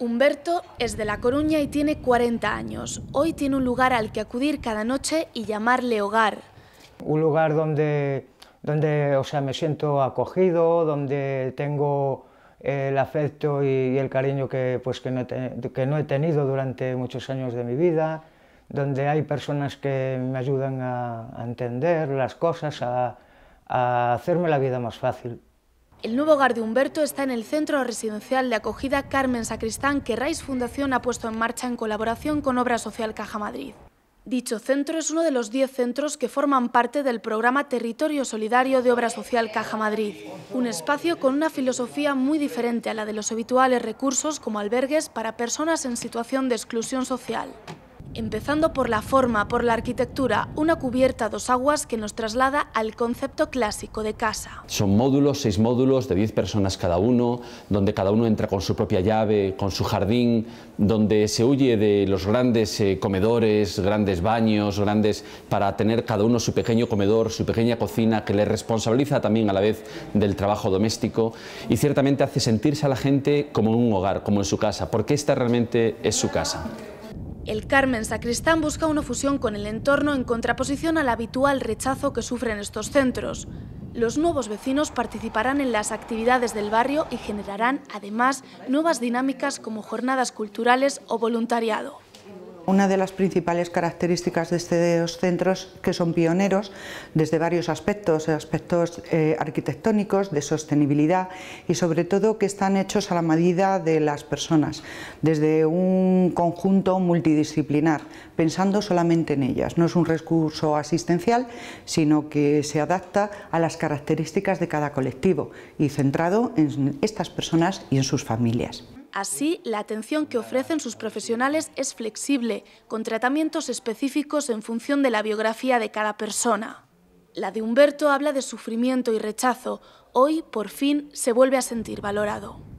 Humberto es de La Coruña y tiene 40 años. Hoy tiene un lugar al que acudir cada noche y llamarle hogar. Un lugar donde, donde o sea, me siento acogido, donde tengo el afecto y, el cariño pues, que, no, he tenido durante muchos años de mi vida, donde hay personas que me ayudan a, entender las cosas, a hacerme la vida más fácil. El nuevo hogar de Humberto está en el centro residencial de acogida Carmen Sacristán que RAIS Fundación ha puesto en marcha en colaboración con Obra Social Caja Madrid. Dicho centro es uno de los 10 centros que forman parte del programa Territorio Solidario de Obra Social Caja Madrid, un espacio con una filosofía muy diferente a la de los habituales recursos como albergues para personas en situación de exclusión social. Empezando por la forma, por la arquitectura, una cubierta dos aguas que nos traslada al concepto clásico de casa. Son módulos, seis módulos de diez personas cada uno, donde cada uno entra con su propia llave, con su jardín, donde se huye de los grandes eh, comedores, grandes baños, grandes para tener cada uno su pequeño comedor, su pequeña cocina, que le responsabiliza también a la vez del trabajo doméstico y ciertamente hace sentirse a la gente como en un hogar, como en su casa, porque esta realmente es su casa. El Carmen Sacristán busca una fusión con el entorno en contraposición al habitual rechazo que sufren estos centros. Los nuevos vecinos participarán en las actividades del barrio y generarán, además, nuevas dinámicas como jornadas culturales o voluntariado. Una de las principales características de estos centros que son pioneros desde varios aspectos, aspectos eh, arquitectónicos, de sostenibilidad y sobre todo que están hechos a la medida de las personas, desde un conjunto multidisciplinar, pensando solamente en ellas. No es un recurso asistencial, sino que se adapta a las características de cada colectivo y centrado en estas personas y en sus familias. Así, la atención que ofrecen sus profesionales es flexible, con tratamientos específicos en función de la biografía de cada persona. La de Humberto habla de sufrimiento y rechazo. Hoy, por fin, se vuelve a sentir valorado.